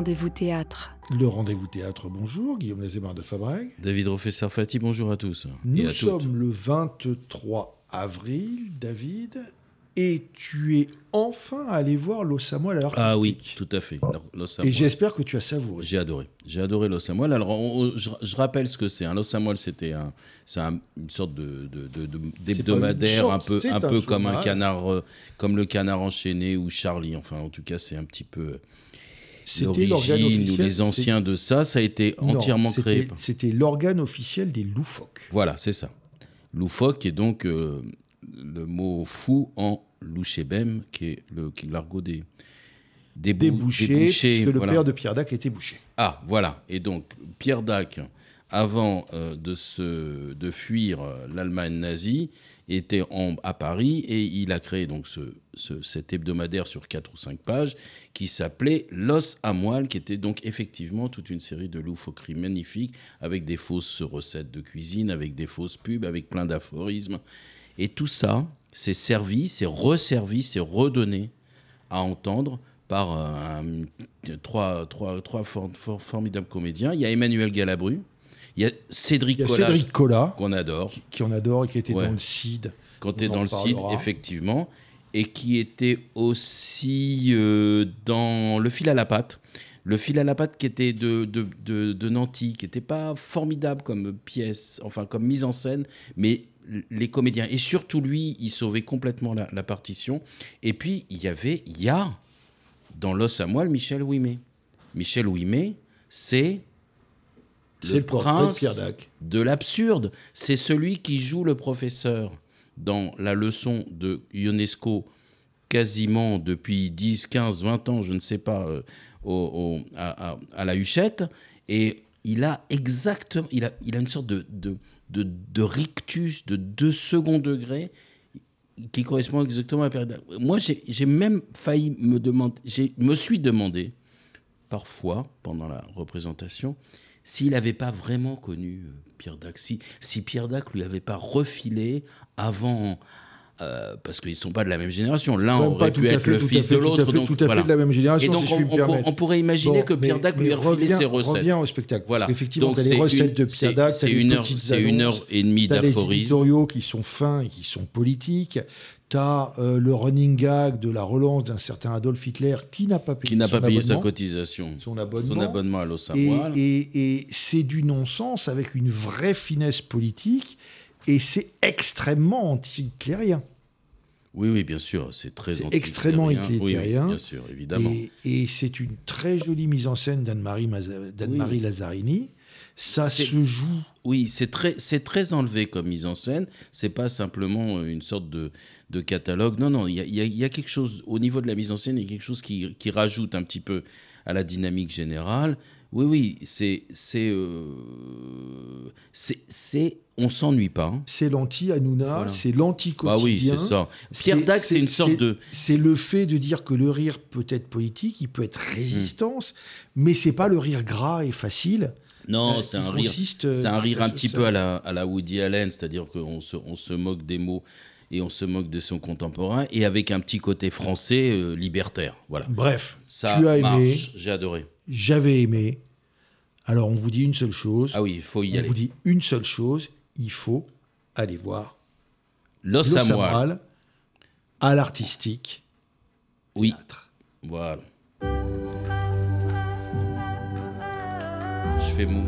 Rendez-vous Théâtre. Le Rendez-vous Théâtre, bonjour. Guillaume Lazémar de Fabreg. David Professeur Fati, bonjour à tous. Nous sommes le 23 avril, David, et tu es enfin allé voir Los Samuel Ah oui, tout à fait. et j'espère que tu as savouré. J'ai adoré. J'ai adoré Los Alors, je, rappelle ce que c'est. Hein. Un c'était une sorte de, d'hebdomadaire, un peu, un peu comme un canard, euh, comme le canard enchaîné ou Charlie. Enfin, en tout cas, c'est un petit peu l'origine ou les anciens de ça, ça a été entièrement créé. C'était l'organe officiel des loufoques. Voilà, c'est ça. Loufoque est donc euh, le mot fou en Louchebem, qui est l'argot des, des, des, bouchers, des le père de Pierre Dac était bouché. Ah, voilà. Et donc, Pierre Dac avant euh, de, se, de fuir euh, l'Allemagne nazie, était en, à Paris et il a créé donc ce, ce, cet hebdomadaire sur 4 ou 5 pages qui s'appelait L'os à moelle, qui était donc effectivement toute une série de loufoqueries magnifiques avec des fausses recettes de cuisine, avec des fausses pubs, avec plein d'aphorismes. Et tout ça, s'est servi, s'est resservi, s'est redonné à entendre par euh, trois, trois, trois formidables comédiens. Il y a Emmanuel Galabru, il y a Cédric, qu'on adore. Qui, adore et qui était dans le CID. Quand tu es dans le CID, effectivement. Et qui était aussi euh, dans Le fil à la pâte. Le fil à la pâte qui était de, de, de, Nanty, qui n'était pas formidable comme pièce, enfin comme mise en scène, mais les comédiens, et surtout lui, il sauvait complètement la, partition. Et puis, il y avait, il y a dans L'os à moelle, Michel Ouimet. Michel Ouimet, c'est c'est le, prince de, l'absurde. C'est celui qui joue le professeur dans la leçon de Ionesco quasiment depuis 10, 15, 20 ans, je ne sais pas, euh, à, la Huchette. Et il a exactement, il a, une sorte de, de, rictus de deux second degré qui correspond exactement à la Moi, j'ai même failli me demander, je me suis demandé, parfois, pendant la représentation, s'il n'avait pas vraiment connu euh, Pierre Dac, si, Pierre Dac lui avait pas refilé avant, euh, parce qu'ils ne sont pas de la même génération. L'un aurait pu être le fils de l'autre. Tout à fait, de la même génération. on, je puis on, pourrait imaginer que Pierre Dac lui a refilé ses recettes. revient au spectacle. Effectivement, tu as les recettes de Pierre Dac, une C'est une heure et demie d'aphorisme. des éditoriaux qui sont fins et qui sont politiques. Tu as euh, le running gag de la relance d'un certain Adolf Hitler qui n'a pas payé, qui n'a pas payé sa cotisation, son abonnement, à l'eau et c'est du non-sens avec une vraie finesse politique et c'est extrêmement anti-hitlérien. Oui, oui, bien sûr, c'est très C'est extrêmement hitlérien. Oui, bien sûr, évidemment. Et, c'est une très jolie mise en scène d'Anne-Marie Lazzarini. Ça se joue. Oui, c'est très, c'est très enlevé comme mise en scène. C'est pas simplement euh, une sorte de, de catalogue. Non, non, il y a, quelque chose, au niveau de la mise en scène, il y a quelque chose qui, qui rajoute un petit peu à la dynamique générale. Oui, oui, c'est, c'est, euh, c'est on s'ennuie pas. Hein. C'est l'anti-Hanouna, c'est l'anti-quotidien. Ah oui, c'est ça. Pierre Dac, c'est une sorte de. C'est le fait de dire que le rire peut être politique, il peut être hmm. résistance, mais mais c'est pas le rire gras et facile. Non, euh, euh, c'est un, rire, un rire un petit peu à la, à la Woody Allen, c'est-à-dire qu'on se, on se moque des mots et on se moque de son contemporain, et avec un petit côté français euh, libertaire. Voilà. Bref, ça tu as aimé. J'ai adoré. J'avais aimé. Alors on vous dit une seule chose. Ah oui, il faut y aller. On vous dit une seule chose il faut aller voir Los, Los à l'artistique. Oui. Voilà. Je fais mon.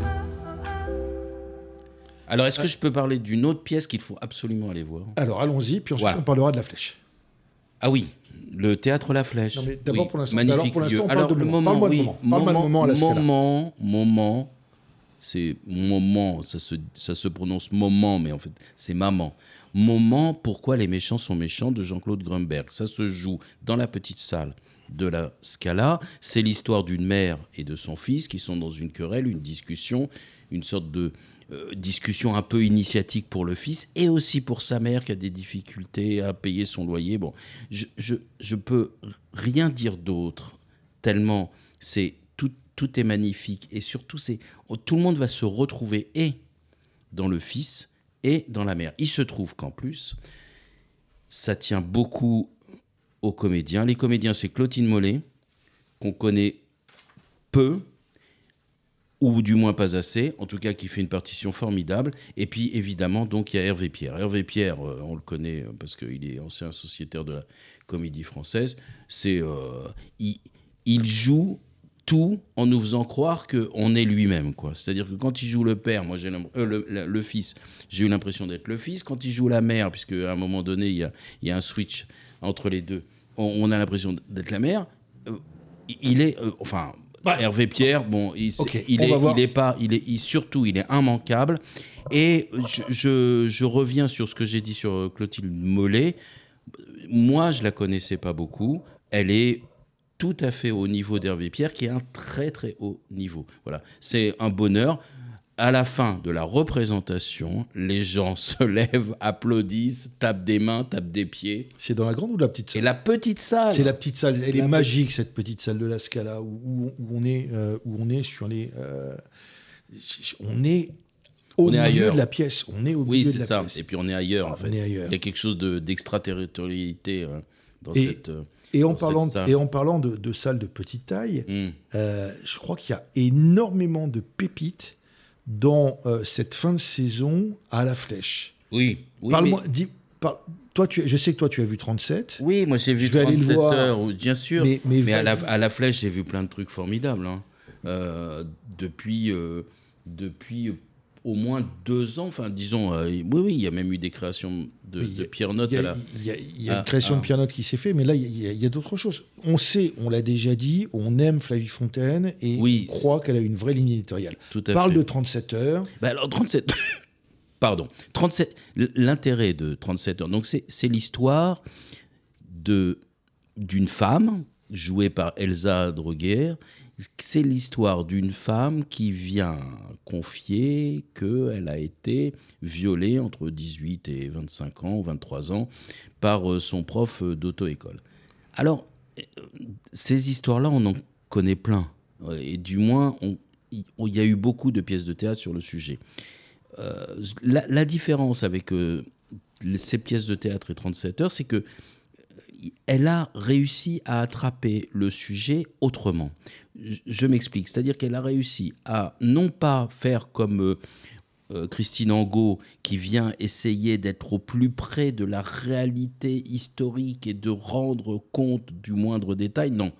Alors, est-ce que je peux parler d'une autre pièce qu'il faut absolument aller voir Alors, allons-y, puis ensuite on parlera de la flèche. Ah oui, le théâtre La Flèche. d'abord pour l'instant, magnifique alors, parle de le moment. moment, moment, moment, moment, c'est moment, ça se, ça se prononce moment, mais en fait, c'est maman. Moment, pourquoi les méchants sont méchants de Jean-Claude Grumberg. Ça se joue dans la petite salle de la Scala. C'est l'histoire d'une mère et de son fils qui sont dans une querelle, une discussion, une sorte de euh, discussion un peu initiatique pour le fils et aussi pour sa mère qui a des difficultés à payer son loyer. Bon, je, je, je peux rien dire d'autre, tellement c'est tout est magnifique. Et surtout, c'est oh, tout le monde va se retrouver et dans le Fils et dans la mère. Il se trouve qu'en plus, ça tient beaucoup aux comédiens. Les comédiens, c'est Clotilde Mollet, qu'on connaît peu, ou du moins pas assez, en tout cas qui fait une partition formidable. Et puis évidemment, donc il y a Hervé Pierre. Hervé Pierre, euh, on le connaît euh, parce qu'il est ancien sociétaire de la comédie française. C'est, euh, il joue tout en nous faisant croire qu'on est lui-même. quoi. C'est-à-dire que quand il joue le père, moi j'ai euh, le, le, fils, j'ai eu l'impression d'être le fils. Quand il joue la mère, puisque à un moment donné, il y a, un switch entre les deux, on, a l'impression d'être la mère. Euh, il est, euh, enfin, Hervé Pierre, bon, il, il, est, il, est, pas, il est, surtout, il est immanquable. Et je, je reviens sur ce que j'ai dit sur Clotilde Mollet. Moi, je la connaissais pas beaucoup. Elle est tout à fait au niveau d'Hervé Pierre, qui est un très très haut niveau. Voilà, c'est un bonheur. À la fin de la représentation, les gens se lèvent, applaudissent, tapent des mains, tapent des pieds. C'est dans la grande ou la petite salle Et la petite salle. C'est la petite salle. Elle est magique cette petite salle de la Scala où, on est euh, où on est sur les euh, on est au milieu de la pièce. On est au oui, milieu de la ça. Et puis on est ailleurs Il y a quelque chose d'extraterritorialité de, euh, dans cette et en, parlant, et en parlant de, salles de petite taille, hmm. euh, je crois qu'il y a énormément de pépites dans euh, cette fin de saison à la flèche. Oui. Parle-moi. toi, tu, je sais que toi, tu as vu 37. Oui, moi, j'ai vu 37 heures, bien sûr. Mais, à, la, flèche, j'ai vu plein de trucs formidables. Hein. Euh, depuis, depuis au moins deux ans, enfin disons, euh, oui, oui, il y a même eu des créations de, Pierre Note. Il y a, une ah, création de ah. Pierre Note qui s'est faite, mais là, il y a, d'autres choses. On sait, on l'a déjà dit, on aime Flavie Fontaine et on croit qu'elle a une vraie ligne éditoriale. Tout à Parle de 37 heures. Bah, alors, 37 Pardon. 37... L'intérêt de 37 heures, donc c'est l'histoire d'une femme jouée par Elsa Droguer c'est l'histoire d'une femme qui vient confier qu'elle a été violée entre 18 et 25 ans, 23 ans, par euh, son prof d'auto-école. Alors, euh, ces histoires-là, on en connaît plein. Et du moins, il y a eu beaucoup de pièces de théâtre sur le sujet. Euh, la, différence avec ces pièces de théâtre et 37 heures, c'est que elle a réussi à attraper le sujet autrement. Je m'explique, c'est-à-dire qu'elle a réussi à non pas faire comme euh, euh, Christine Angot qui vient essayer d'être au plus près de la réalité historique et de rendre compte du moindre détail. Non,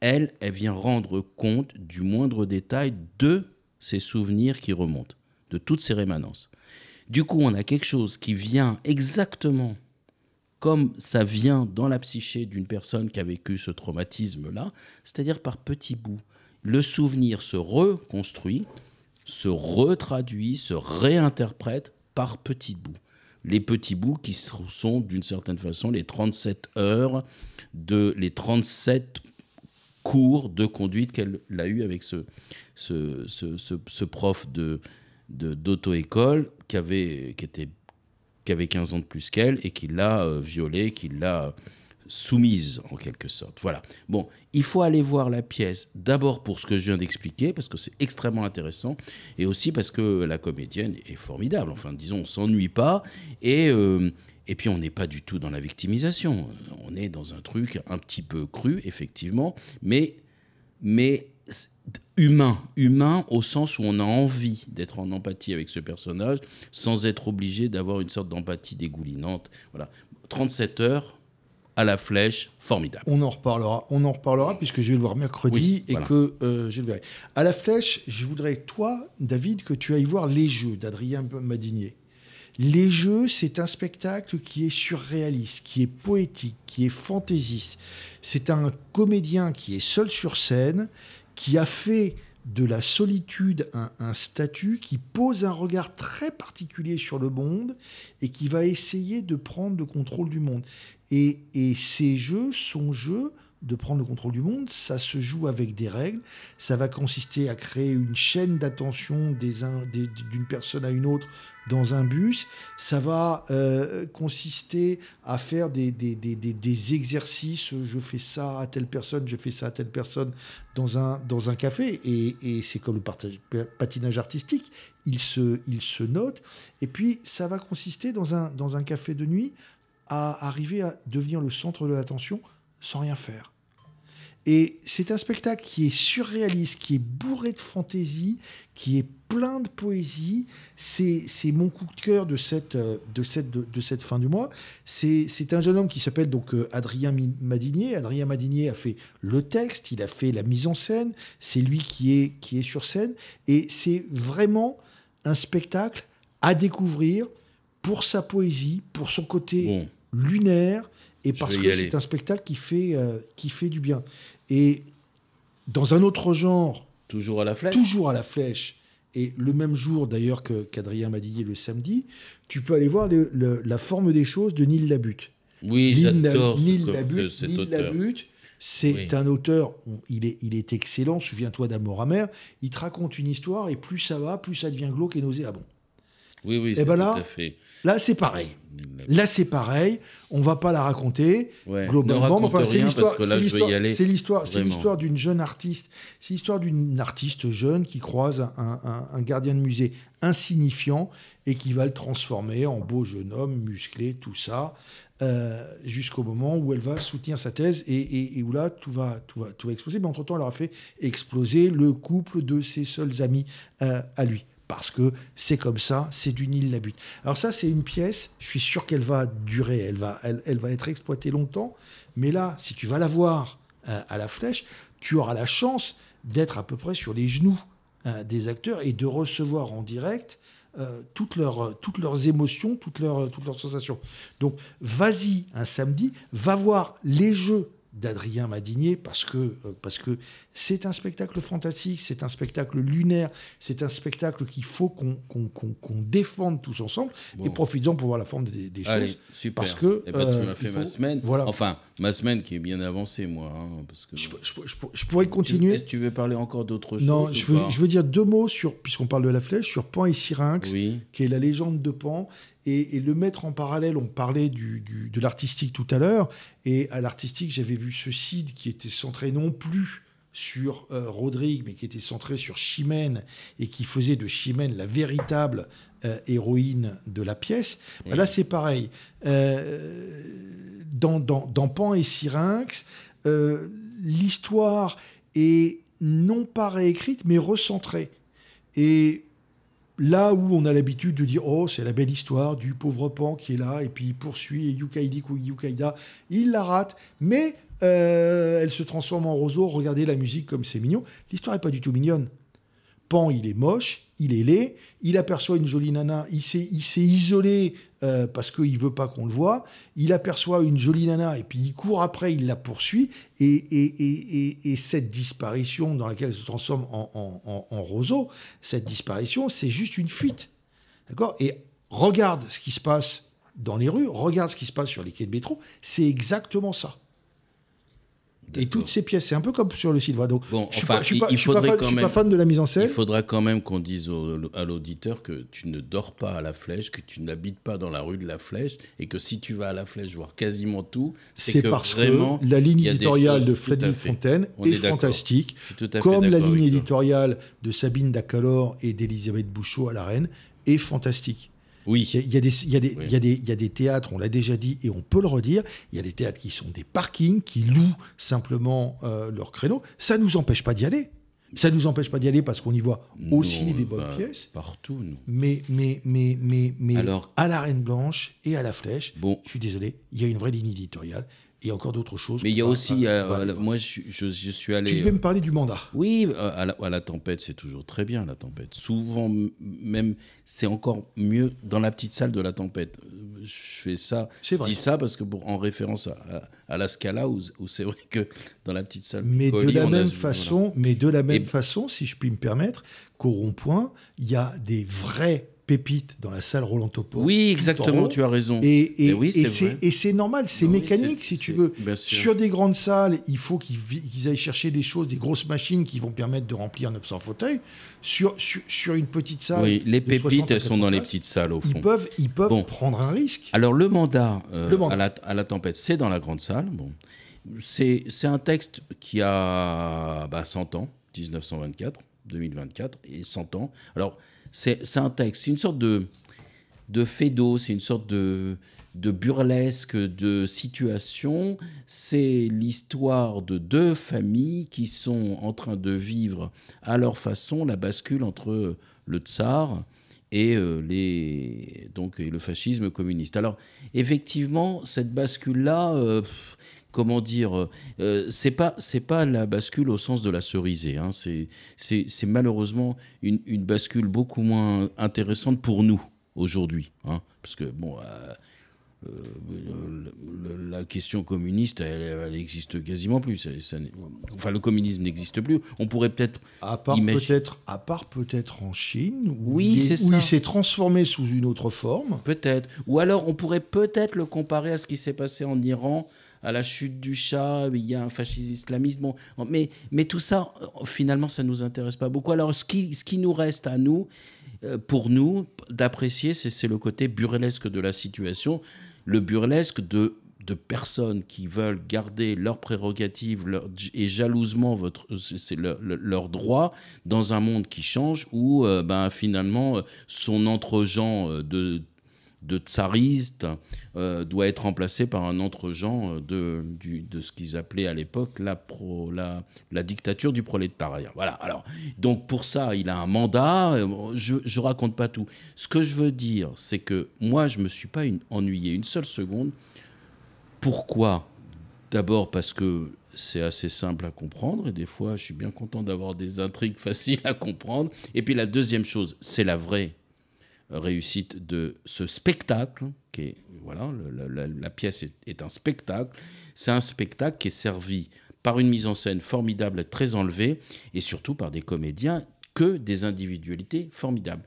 elle, elle vient rendre compte du moindre détail de ses souvenirs qui remontent, de toutes ces rémanences. Du coup, on a quelque chose qui vient exactement comme ça vient dans la psyché d'une personne qui a vécu ce traumatisme-là, c'est-à-dire par petits bouts. Le souvenir se reconstruit, se retraduit, se réinterprète par petits bouts. Les petits bouts qui sont d'une certaine façon les 37 heures, de, les 37 cours de conduite qu'elle a eu avec ce, ce, ce prof de d'auto-école qui, avait, qui était qui avait 15 ans de plus qu'elle et qui l'a euh, violée, qui l'a euh, soumise en quelque sorte. Voilà. Bon, il faut aller voir la pièce d'abord pour ce que je viens d'expliquer parce que c'est extrêmement intéressant et aussi parce que la comédienne est formidable. Enfin, disons, on s'ennuie pas et euh, et puis on n'est pas du tout dans la victimisation. On est dans un truc un petit peu cru effectivement, mais mais humain, humain au sens où on a envie d'être en empathie avec ce personnage sans être obligé d'avoir une sorte d'empathie dégoulinante. Voilà. 37 heures à la flèche, formidable. On en reparlera, on en reparlera puisque je vais le voir mercredi et que euh, je le verrai. À la flèche, je voudrais toi, David, que tu ailles voir les jeux d'Adrien Madinier. Les jeux, c'est un spectacle qui est surréaliste, qui est poétique, qui est fantaisiste. C'est un comédien qui est seul sur scène, qui a fait de la solitude un, statut, qui pose un regard très particulier sur le monde et qui va essayer de prendre le contrôle du monde. Et, et ces jeux sont jeux de prendre le contrôle du monde, ça se joue avec des règles, ça va consister à créer une chaîne d'attention d'une personne à une autre dans un bus, ça va euh, consister à faire des, des, exercices, je fais ça à telle personne, je fais ça à telle personne dans un, dans un café, et, et c'est comme le patinage artistique, il se, il se note, et puis ça va consister dans un, dans un café de nuit à arriver à devenir le centre de l'attention sans rien faire. Et c'est un spectacle qui est surréaliste, qui est bourré de fantaisie, qui est plein de poésie. C'est mon coup de cœur de cette, euh, de cette, de, cette fin du mois. C'est un jeune homme qui s'appelle donc euh, Adrien Madinier. Adrien Madinier a fait le texte, il a fait la mise en scène. C'est lui qui est, qui est sur scène. Et c'est vraiment un spectacle à découvrir pour sa poésie, pour son côté lunaire et parce que c'est un spectacle qui fait, euh, qui fait du bien. Et dans un autre genre. Toujours à la flèche. Toujours à la flèche. Et le même jour, d'ailleurs, qu'Adrien m'a dit le samedi, tu peux aller voir la forme des choses de nil Labute. Oui, j'adore Neil Labute. c'est un auteur, il est, excellent, souviens-toi d'Amour amer, il te raconte une histoire et plus ça va, plus ça devient glauque et nauséabond. Oui, oui, eh c'est ben à fait. Là, c'est pareil. Là, c'est pareil. On va pas la raconter. globalement, c'est l'histoire. C'est l'histoire. d'une jeune artiste. C'est l'histoire d'une artiste jeune qui croise un, gardien de musée insignifiant et qui va le transformer en beau jeune homme musclé, tout ça, euh, jusqu'au moment où elle va soutenir sa thèse et, où là, tout va, tout va, tout exploser. Mais entre temps, elle aura fait exploser le couple de ses seuls amis euh, à lui parce que c'est comme ça, c'est du Nil la butte. Alors ça, c'est une pièce, je suis sûr qu'elle va durer, elle va, elle, elle, va être exploitée longtemps, mais là, si tu vas la voir euh, à la flèche, tu auras la chance d'être à peu près sur les genoux euh, des acteurs et de recevoir en direct euh, toutes, leurs, toutes leurs émotions, toutes leurs, toutes leurs sensations. Donc vas-y un samedi, va voir les jeux d'Adrien Madinier parce que euh, parce que c'est un spectacle fantastique, c'est un spectacle lunaire, c'est un spectacle qu'il faut qu'on qu'on défende tous ensemble et profitons pour voir la forme des, des Allez, Super. Parce que eh ben, tu euh, m'as fait ma semaine. Voilà. Enfin, ma semaine qui est bien avancée moi, hein, parce que je, pourrais continuer. Tu, tu veux parler encore d'autres choses Non, je veux, je veux dire deux mots sur puisqu'on parle de la flèche sur Pan et Syrinx, qui est la légende de Pan et, le mettre en parallèle. On parlait de l'artistique tout à l'heure et à l'artistique j'avais vu ce qui était centré non plus sur euh, Rodrigue, mais qui était centré sur Chimène et qui faisait de Chimène la véritable euh, héroïne de la pièce. Ben là, c'est pareil. Euh, dans, dans, Pan et Syrinx, l'histoire est non pas réécrite, mais recentrée. Et là où on a l'habitude de dire oh c'est la belle histoire du pauvre Pan qui est là et puis il poursuit et Yukaidi ou Yukaida il la rate mais euh, elle se transforme en roseau. Regardez la musique comme c'est mignon. L'histoire n'est pas du tout mignonne. Pan, il est moche, il est laid, il aperçoit une jolie nana, il s'est, isolé euh, parce qu'il veut pas qu'on le voit, il aperçoit une jolie nana et puis il court après, il la poursuit, et, cette disparition dans laquelle elle se transforme en roseau, cette disparition, c'est juste une fuite. D'accord Et regarde ce qui se passe dans les rues, regarde ce qui se passe sur les quais de métro, c'est exactement ça. Et toutes ces pièces, c'est un peu comme sur le site. donc, bon, je suis il de la mise en scène. Il faudra quand même qu'on dise à l'auditeur que tu ne dors pas à la flèche, que tu n'habites pas dans la rue de la flèche, et que si tu vas à la flèche voir quasiment tout, c'est parce vraiment, que la ligne éditoriale de Frédéric Fontaine est, fantastique, comme la ligne éditoriale de Sabine Dacalor et d'Elisabeth Bouchot à la Reine est fantastique. Oui. Il y, a, des, théâtres, on l'a déjà dit et on peut le redire, il y a des théâtres qui sont des parkings, qui louent simplement euh, leur créneau. Ça ne nous empêche pas d'y aller. Ça ne nous empêche pas d'y aller parce qu'on y voit aussi des bonnes pièces. Partout, nous. Mais, mais, mais, mais, mais à la Reine Blanche et à la Flèche, bon. je suis désolé, il y a une vraie ligne éditoriale. Il y a encore d'autres choses. Mais il y a aussi, euh, moi je, suis allé. Tu devais me parler du mandat. Euh, oui, euh, à la, tempête, c'est toujours très bien la tempête. Souvent, même, c'est encore mieux dans la petite salle de la tempête. Je fais ça, je dis ça parce que en référence à, la Scala, où, c'est vrai que dans la petite salle. Mais de la même façon, mais de la même façon, si je puis me permettre, qu'au rond-point, il y a des vrais pépites dans la salle Roland Topo. Oui, exactement, tu as raison. Et, et c'est normal, c'est mécanique, si tu veux. Sur des grandes salles, il faut qu'ils aillent chercher des choses, des grosses machines qui vont permettre de remplir 900 fauteuils. Sur, sur, une petite salle. Oui, les pépites, elles sont dans les petites salles, au fond. Ils peuvent, ils peuvent prendre un risque. Alors, le mandat, euh, le À, la, tempête, c'est dans la grande salle. Bon. C'est un texte qui a 100 bah, ans, 1924, 2024, et 100 ans. Alors c'est un texte, c'est une sorte de, de fédo, c'est une sorte de, burlesque de situation. C'est l'histoire de deux familles qui sont en train de vivre à leur façon la bascule entre le tsar et, euh, les, donc, le fascisme communiste. Alors, effectivement, cette bascule-là, euh, comment dire, euh, euh, c'est pas c'est pas la bascule au sens de la cerisée. Hein. c'est malheureusement une, bascule beaucoup moins intéressante pour nous aujourd'hui, hein. parce que bon. Euh, la question communiste, elle, n'existe existe quasiment plus. enfin, le communisme n'existe plus. On pourrait peut-être. À part peut-être, peut en Chine, où oui, c'est il s'est transformé sous une autre forme. Peut-être. Ou alors, on pourrait peut-être le comparer à ce qui s'est passé en Iran à la chute du chat, il y a un fascisme islamiste. Bon, mais, mais tout ça, finalement, ça ne nous intéresse pas beaucoup. Alors, ce qui, ce qui nous reste à nous, euh, pour nous, d'apprécier, c'est le côté burlesque de la situation, le burlesque de de personnes qui veulent garder leurs prérogatives leur, et jalousement votre, leurs leur droits dans un monde qui change où euh, ben, finalement euh, son entre-gens de de tsariste euh, doit être remplacé par un autre genre euh, de, du, de ce qu'ils appelaient à l'époque la, la, la dictature du prolétariat. Voilà. Alors, donc pour ça, il a un mandat. Euh, je, je raconte pas tout. Ce que je veux dire, c'est que moi, je me suis pas ennuyé une seule seconde. Pourquoi D'abord parce que c'est assez simple à comprendre et des fois, je suis bien content d'avoir des intrigues faciles à comprendre. Et puis la deuxième chose, c'est la vraie réussite de ce spectacle, qui est, voilà, la, pièce est, un spectacle. C'est un spectacle qui est servi par une mise en scène formidable, très enlevée, et surtout par des comédiens que des individualités formidables.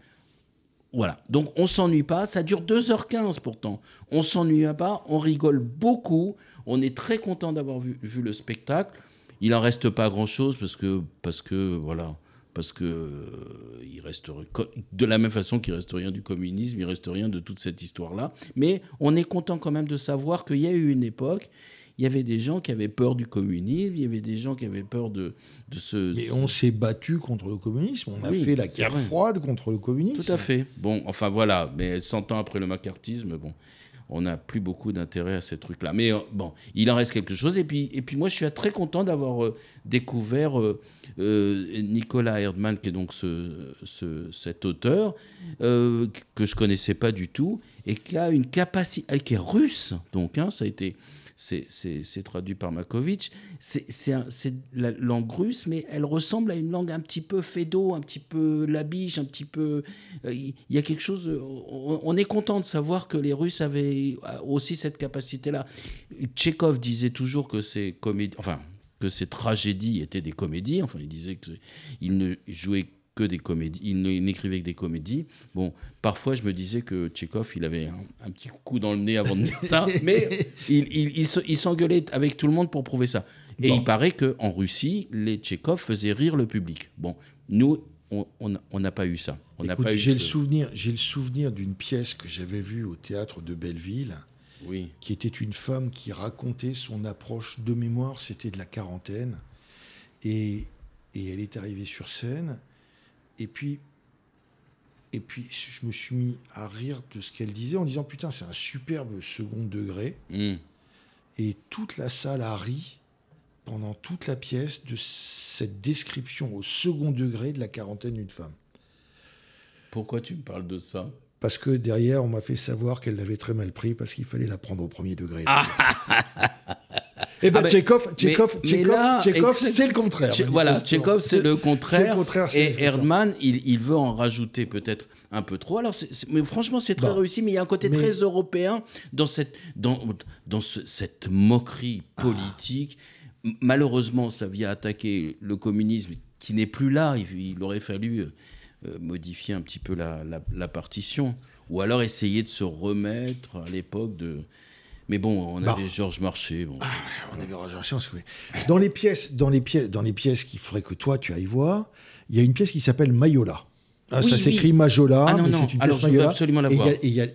Voilà, donc on s'ennuie pas, ça dure 2h15 pourtant. On s'ennuie pas, on rigole beaucoup, on est très content d'avoir vu, vu, le spectacle. Il en reste pas grand-chose parce que, parce que voilà, parce que euh, il de la même façon qu'il reste rien du communisme, il reste rien de toute cette histoire-là. Mais on est content quand même de savoir qu'il y a eu une époque. Il y avait des gens qui avaient peur du communisme, il y avait des gens qui avaient peur de, ce. Mais on s'est battu contre le communisme, on a fait la guerre froide contre le communisme. Tout à fait. Bon, enfin voilà, mais 100 ans après le macartisme, bon on n'a plus beaucoup d'intérêt à ces trucs-là. Mais euh, bon, il en reste quelque chose. Et puis, et puis moi, je suis très content d'avoir euh, découvert euh, Nicolas Erdmann, qui est donc cet auteur, que je connaissais pas du tout, et qui a une capacité, qui est russe, donc, hein, ça a été c'est traduit par Makovic. C'est la langue russe, mais elle ressemble à une langue un petit peu fédo, un petit peu labiche, un petit peu. Euh, il y a quelque chose. On, est content de savoir que les Russes avaient aussi cette capacité-là. Tchekhov disait toujours que ces comédie. Enfin que ces tragédies étaient des comédies. Enfin, il disait qu'il ne jouait que des comédies, il n'écrivait que des comédies. Bon, parfois je me disais que Tchékov, il avait un, petit coup dans le nez avant de dire ça, mais il, s'engueulait avec tout le monde pour prouver ça. Et il paraît qu'en Russie, les Tchékov faisaient rire le public. Bon, nous, on n'a pas eu ça. j'ai le souvenir, j'ai le souvenir d'une pièce que j'avais vue au théâtre de Belleville, oui. qui était une femme qui racontait son approche de mémoire, c'était de la quarantaine, et, et elle est arrivée sur scène et puis, et puis, je me suis mis à rire de ce qu'elle disait en disant Putain, c'est un superbe second degré. Hmm. Et toute la salle a ri pendant toute la pièce de cette description au second degré de la quarantaine d'une femme. Pourquoi tu me parles de ça Parce que derrière, on m'a fait savoir qu'elle l'avait très mal pris parce qu'il fallait la prendre au premier degré. Ah et eh bien ah, ben, Tchékov, c'est le contraire. voilà, Tchékov, c'est le contraire. et Erdman, il, veut en rajouter peut-être un peu trop. Alors, mais franchement, c'est très réussi, mais il y a un côté très européen dans cette, dans, dans cette moquerie ah. politique. Malheureusement, ça vient attaquer le communisme qui n'est plus là. Il, aurait fallu euh, euh, modifier un petit peu la partition, ou alors essayer de se remettre à l'époque de mais bon, on bah. avait Georges Marché. Bon. Ah, on avait Georges Marché, on se Dans les pièces, dans les pièces, dans les pièces qui que toi tu ailles voir, il y a une pièce qui s'appelle Mayola. Ah, ça s'écrit Majola, ah, non, c'est une pièce Alors, Je veux absolument la voir. Et, y a,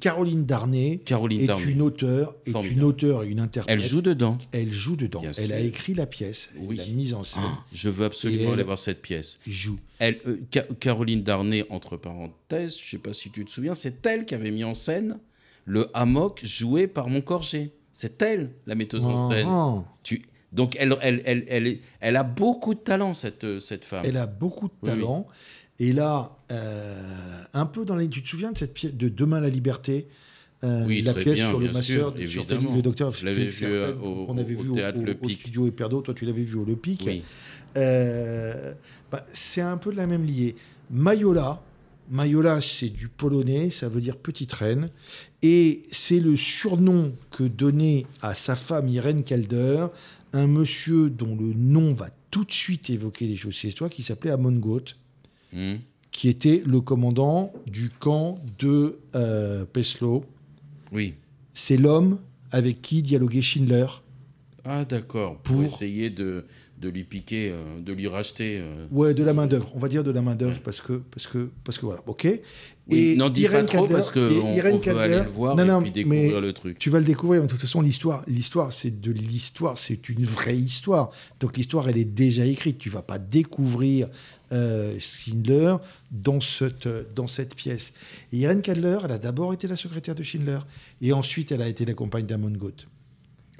Caroline Darnay est une auteure, est une auteure et une interprète. Elle joue dedans. Elle joue dedans. elle a écrit la pièce, oui. l'a mise en scène. Ah, je veux absolument aller voir cette pièce. Joue. Elle, euh, Caroline Darnay, entre parenthèses, je ne sais pas si tu te souviens, c'est elle qui avait mis en scène le hammock joué par mon corgé. C'est elle, la metteuse en scène. Ah. Donc, elle, a beaucoup de talent, cette, euh, femme. Elle a beaucoup de talent. Et là, euh, un peu dans les... Tu te souviens de cette pièce de Demain la liberté euh, oui, la pièce sur le masseur, le docteur Je l'avais avait au, vu au, théâtre, le au studio Eperdo, toi tu l'avais vu au Le Pic. Bah, c'est un peu de la même liée. Mayola, Mayola, c'est du polonais, ça veut dire petite reine, et c'est le surnom que donnait à sa femme Irène Calder un monsieur dont le nom va tout de suite évoquer les choses chez toi, qui s'appelait Amon Goth, hmm. qui était le commandant du camp de euh, Peslo. Oui. C'est l'homme avec qui dialoguait Schindler. Ah d'accord, pour essayer de de lui piquer, euh, de lui racheter. Euh, ouais, de la main d'œuvre. On va dire de la main d'œuvre parce que parce que parce que voilà, ok. et Irène dis pas parce aller le voir découvrir le truc. Tu vas le découvrir. De toute façon, l'histoire, l'histoire, c'est de l'histoire, c'est une vraie histoire. Donc l'histoire, elle est déjà écrite. Tu vas pas découvrir euh, Schindler dans cette dans cette pièce. Et Irene elle a d'abord été la secrétaire de Schindler et ensuite elle a été la compagne d'Amon Goth.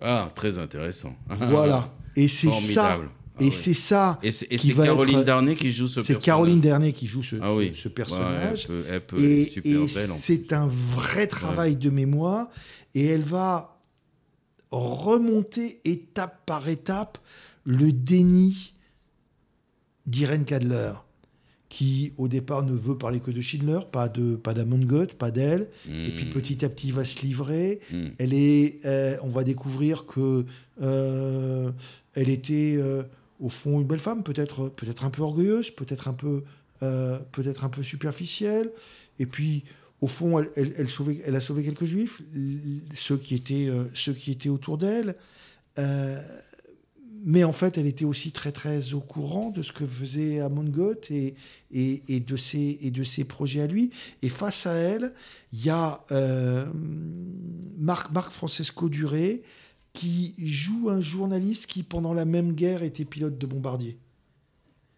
Ah, très intéressant. Voilà. Et ah c'est ça. et c'est ça. Et c'est Caroline être... qui joue ce C'est Caroline dernier qui joue ce, ah, oui. ce, personnage. Ouais, elle elle peut, et, super et C'est un vrai travail de mémoire. Et elle va remonter étape par étape le déni d'Irene Cadler qui au départ ne veut parler que de Schindler, pas de pas pas d'elle. Et puis hmm. petit à petit va se livrer. Hmm. Elle est, euh, on va découvrir que euh, elle était euh, au fond une belle femme, peut-être peut-être un peu orgueilleuse, peut-être un peu peut-être un peu superficielle. Et puis au fond, elle, elle, elle a sauvé quelques juifs, ceux qui étaient ceux qui étaient autour d'elle mais en fait, elle était aussi très très au courant de ce que faisait Amon Goth et, et, de ses, et de ses projets à lui. Et face à elle, il y a euh, Marc, Marc Francesco Duré qui joue un journaliste qui, pendant la même guerre, était pilote de bombardier.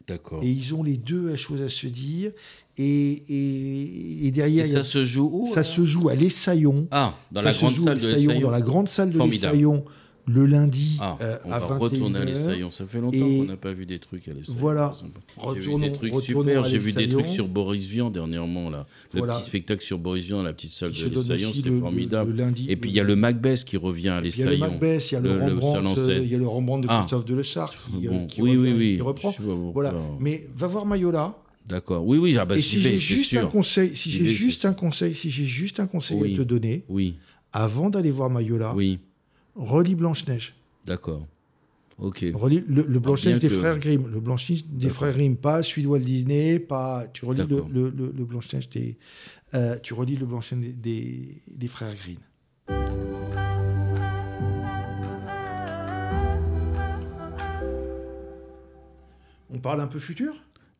D'accord. Et ils ont les deux choses à se dire. Et, et, et derrière. Et ça se joue où Ça euh se joue à l'Essaillon. Ah, dans la grande salle de l'Essaillon. Dans la grande salle de l'Essaillon le lundi ah, euh, on à va 21 retourner à l'Estaillon. Ça fait longtemps qu'on n'a pas vu des trucs à l'Estaillon. Voilà. J'ai vu des trucs super. J'ai vu des trucs sur Boris Vian dernièrement là. Le petit spectacle sur Boris Vian, la petite salle de l'Estaillon, c'était formidable. et puis il y a le Macbeth qui revient à l'Estaillon. Il y a le Macbeth, il y a le, Rembrandt, euh, il y a le Rembrandt de ah. Christophe de Lessart euh, qui, reprend. Voilà. Mais va voir Mayola. D'accord. Oui, oui. Ah, bah, et si j'ai juste un conseil, si j'ai juste un conseil, si j'ai juste un conseil à te donner, oui. avant d'aller voir Mayola, oui – Relis Blanche-Neige. D'accord. Ok. Relis le, ah, Blanche-Neige des frères Grimm. Le Blanche-Neige des frères Grimm, pas celui de Walt Disney, pas. Tu relis le, Blanche-Neige des. Euh, tu le des, frères Grimm. On parle un peu futur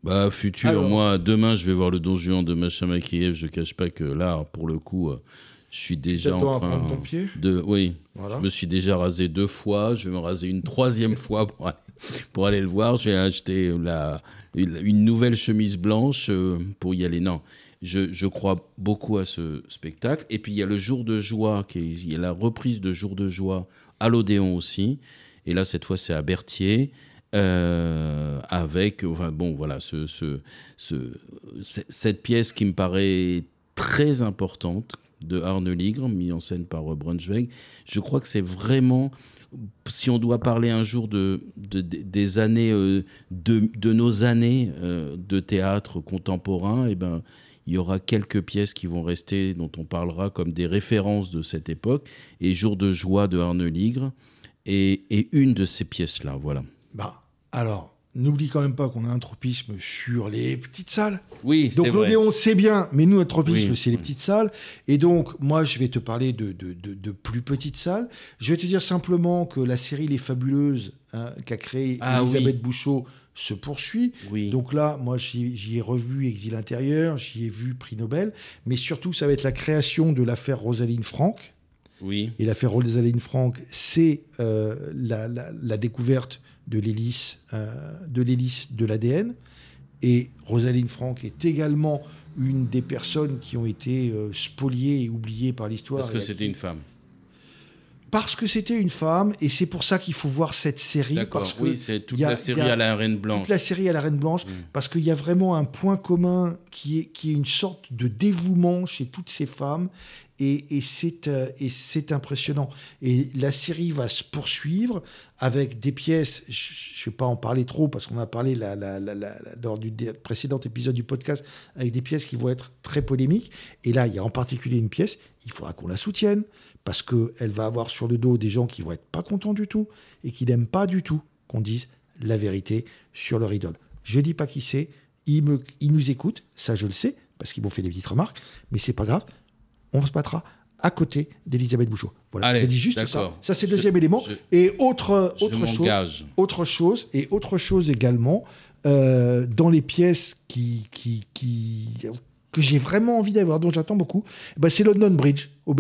Bah, futur, moi, demain, je vais voir le Don Juan de Machin Makiev. Je cache pas que là, pour le coup. Euh, je suis déjà en train de. Oui. Je me suis déjà rasé deux fois. Je vais me raser une troisième fois pour aller, pour aller le voir. J'ai acheté la, une nouvelle chemise blanche euh, pour y aller. Non. Je, je, crois beaucoup à ce spectacle. Et puis il y a le jour de joie, qui il y a la reprise de jour de joie à l'Odéon aussi. Et là, cette fois, c'est à Berthier. Euh, avec, enfin bon, voilà, ce, ce, ce, cette pièce qui me paraît très importante, de Arne Ligre, mis en scène par euh, Brunsweg. Je crois que c'est vraiment, si on doit parler un jour de, des années, euh, de, nos années euh, de théâtre contemporain, et eh ben, il y aura quelques pièces qui vont rester, dont on parlera comme des références de cette époque, et Jour de joie de Arne Ligre, et, une de ces pièces-là, voilà. Bah, alors, N'oublie quand même pas qu'on a un tropisme sur les petites salles. Oui, Donc l'Odéon, c'est bien, mais nous, notre tropisme, c'est les petites salles. Et donc, moi, je vais te parler de, de, plus petites salles. Je vais te dire simplement que la série Les Fabuleuses, hein, qu'a créée ah Elisabeth Bouchot, se poursuit. Oui. Donc là, moi, j'y ai revu Exil intérieur, j'y ai vu Prix Nobel, mais surtout, ça va être la création de l'affaire Rosaline Franck. Oui. Et l'affaire Rosaline Franck, c'est euh, la, la découverte euh, de l'hélice de l'ADN. Et Rosaline Franck est également une des personnes qui ont été euh, spoliées et oubliées par l'histoire. Parce que c'était une femme parce que c'était une femme, et c'est pour ça qu'il faut voir cette série. Parce que oui, c'est toute, la série à la Reine Blanche. Toute la série à la Reine Blanche, mm. parce qu'il y a vraiment un point commun qui est, qui est une sorte de dévouement chez toutes ces femmes, et, et c'est euh, impressionnant. Et la série va se poursuivre avec des pièces, je ne vais pas en parler trop, parce qu'on a parlé la, la, lors du précédent épisode du podcast, avec des pièces qui vont être très polémiques, et là, il y a en particulier une pièce il faudra qu'on la soutienne, parce qu'elle va avoir sur le dos des gens qui vont être pas contents du tout et qui n'aiment pas du tout qu'on dise la vérité sur leur idole. Je dis pas qui c'est, ils, nous écoutent, ça je le sais, parce qu'ils m'ont fait des petites remarques, mais c'est pas grave, on se battra à côté d'Elisabeth Bouchot. Voilà, je dis juste ça. Ça, c'est le deuxième élément. et autre, autre chose, autre chose, et autre chose également, euh, dans les pièces qui, qui, que j'ai vraiment envie d'avoir, dont j'attends beaucoup, bah, c'est London Bridge au,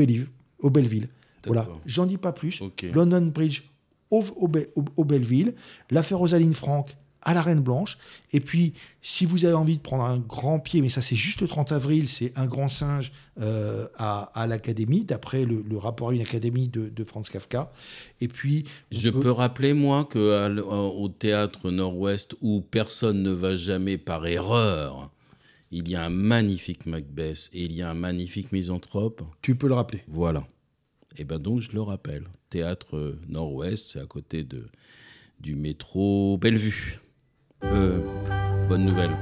au Belleville. Voilà, j'en dis pas plus. London Bridge au, Belleville, l'affaire Rosaline Franck à la Reine Blanche. Et puis, si vous avez envie de prendre un grand pied, mais ça c'est juste le 30 avril, c'est un grand singe euh, à, l'Académie, d'après le, rapport à une Académie de, de Franz Kafka. Et puis... Je peux rappeler, moi, qu'au euh, théâtre Nord-Ouest, où personne ne va jamais par erreur, il y a un magnifique Macbeth et il y a un magnifique Misanthrope. Tu peux le rappeler. Voilà. Et eh ben donc je le rappelle. Théâtre euh, Nord-Ouest, c'est à côté de, du métro Bellevue. Euh, bonne nouvelle.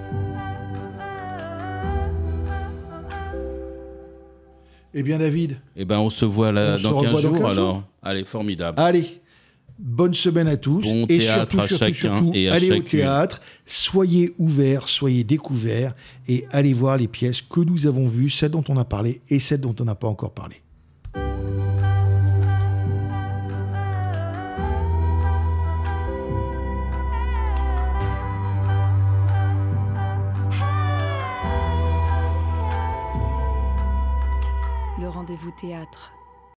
Eh bien David. Eh ben on se voit là, dans 15 jours alors. Jours. Allez, formidable. Allez. Bonne semaine à tous. et surtout, surtout, allez au théâtre, soyez ouverts, soyez découverts et allez voir les pièces que nous avons vues, celles dont on a parlé et celles dont on n'a pas encore parlé.